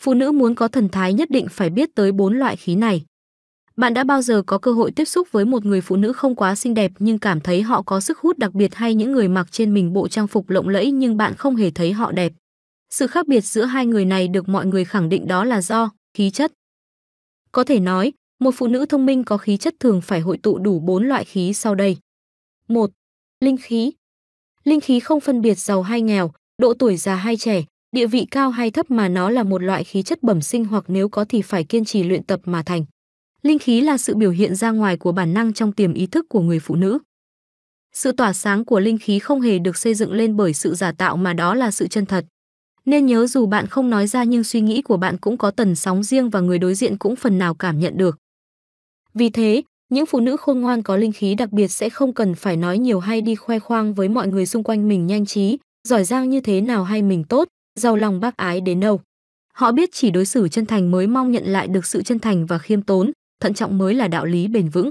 phụ nữ muốn có thần thái nhất định phải biết tới bốn loại khí này. Bạn đã bao giờ có cơ hội tiếp xúc với một người phụ nữ không quá xinh đẹp nhưng cảm thấy họ có sức hút đặc biệt hay những người mặc trên mình bộ trang phục lộng lẫy nhưng bạn không hề thấy họ đẹp? Sự khác biệt giữa hai người này được mọi người khẳng định đó là do khí chất. Có thể nói, một phụ nữ thông minh có khí chất thường phải hội tụ đủ bốn loại khí sau đây. 1. Linh khí. Linh khí không phân biệt giàu hay nghèo, độ tuổi già hay trẻ, Địa vị cao hay thấp mà nó là một loại khí chất bẩm sinh hoặc nếu có thì phải kiên trì luyện tập mà thành. Linh khí là sự biểu hiện ra ngoài của bản năng trong tiềm ý thức của người phụ nữ. Sự tỏa sáng của linh khí không hề được xây dựng lên bởi sự giả tạo mà đó là sự chân thật. Nên nhớ dù bạn không nói ra nhưng suy nghĩ của bạn cũng có tần sóng riêng và người đối diện cũng phần nào cảm nhận được. Vì thế, những phụ nữ khôn ngoan có linh khí đặc biệt sẽ không cần phải nói nhiều hay đi khoe khoang với mọi người xung quanh mình nhanh trí, giỏi giang như thế nào hay mình tốt, giàu lòng bác ái đến đâu. Họ biết chỉ đối xử chân thành mới mong nhận lại được sự chân thành và khiêm tốn, thận trọng mới là đạo lý bền vững.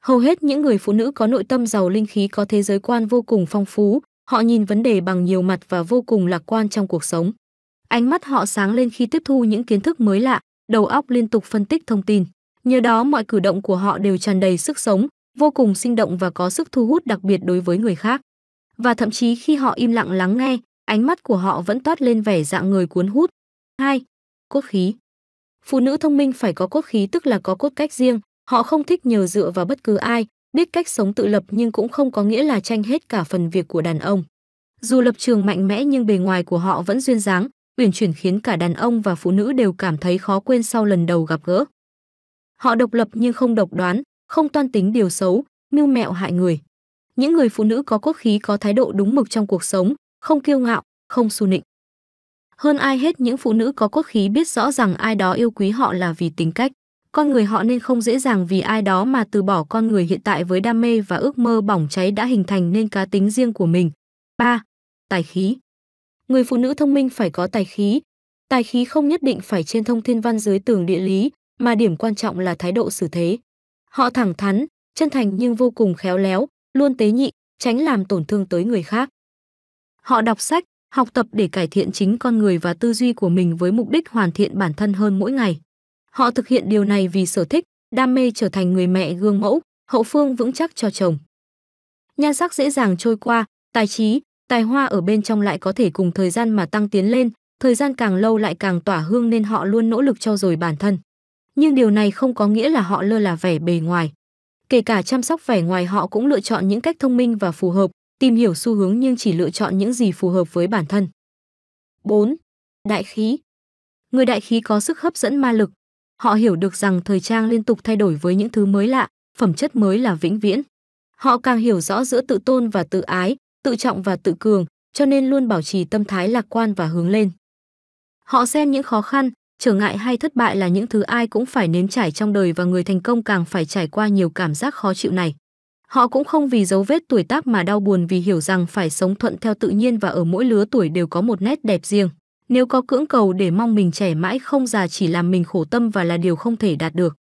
Hầu hết những người phụ nữ có nội tâm giàu linh khí có thế giới quan vô cùng phong phú, họ nhìn vấn đề bằng nhiều mặt và vô cùng lạc quan trong cuộc sống. Ánh mắt họ sáng lên khi tiếp thu những kiến thức mới lạ, đầu óc liên tục phân tích thông tin. Nhờ đó mọi cử động của họ đều tràn đầy sức sống, vô cùng sinh động và có sức thu hút đặc biệt đối với người khác. Và thậm chí khi họ im lặng lắng nghe, Ánh mắt của họ vẫn toát lên vẻ dạng người cuốn hút. 2. Cốt khí. Phụ nữ thông minh phải có cốt khí tức là có cốt cách riêng, họ không thích nhờ dựa vào bất cứ ai, biết cách sống tự lập nhưng cũng không có nghĩa là tranh hết cả phần việc của đàn ông. Dù lập trường mạnh mẽ nhưng bề ngoài của họ vẫn duyên dáng, uyển chuyển khiến cả đàn ông và phụ nữ đều cảm thấy khó quên sau lần đầu gặp gỡ. Họ độc lập nhưng không độc đoán, không toan tính điều xấu, mưu mẹo hại người. Những người phụ nữ có cốt khí có thái độ đúng mực trong cuộc sống, không kiêu ngạo, không xu nịnh. Hơn ai hết những phụ nữ có quốc khí biết rõ rằng ai đó yêu quý họ là vì tính cách, con người họ nên không dễ dàng vì ai đó mà từ bỏ con người hiện tại với đam mê và ước mơ bỏng cháy đã hình thành nên cá tính riêng của mình. 3. Tài khí. Người phụ nữ thông minh phải có tài khí. Tài khí không nhất định phải trên thông thiên văn dưới tường địa lý, mà điểm quan trọng là thái độ xử thế. Họ thẳng thắn, chân thành nhưng vô cùng khéo léo, luôn tế nhị, tránh làm tổn thương tới người khác. Họ đọc sách, học tập để cải thiện chính con người và tư duy của mình với mục đích hoàn thiện bản thân hơn mỗi ngày. Họ thực hiện điều này vì sở thích, đam mê trở thành người mẹ gương mẫu, hậu phương vững chắc cho chồng. Nhan sắc dễ dàng trôi qua, tài trí, tài hoa ở bên trong lại có thể cùng thời gian mà tăng tiến lên, thời gian càng lâu lại càng tỏa hương nên họ luôn nỗ lực cho rồi bản thân. Nhưng điều này không có nghĩa là họ lơ là vẻ bề ngoài. Kể cả chăm sóc vẻ ngoài họ cũng lựa chọn những cách thông minh và phù hợp, tìm hiểu xu hướng nhưng chỉ lựa chọn những gì phù hợp với bản thân. 4. Đại khí Người đại khí có sức hấp dẫn ma lực. Họ hiểu được rằng thời trang liên tục thay đổi với những thứ mới lạ, phẩm chất mới là vĩnh viễn. Họ càng hiểu rõ giữa tự tôn và tự ái, tự trọng và tự cường, cho nên luôn bảo trì tâm thái lạc quan và hướng lên. Họ xem những khó khăn, trở ngại hay thất bại là những thứ ai cũng phải nếm trải trong đời và người thành công càng phải trải qua nhiều cảm giác khó chịu này. Họ cũng không vì dấu vết tuổi tác mà đau buồn vì hiểu rằng phải sống thuận theo tự nhiên và ở mỗi lứa tuổi đều có một nét đẹp riêng. Nếu có cưỡng cầu để mong mình trẻ mãi không già chỉ làm mình khổ tâm và là điều không thể đạt được.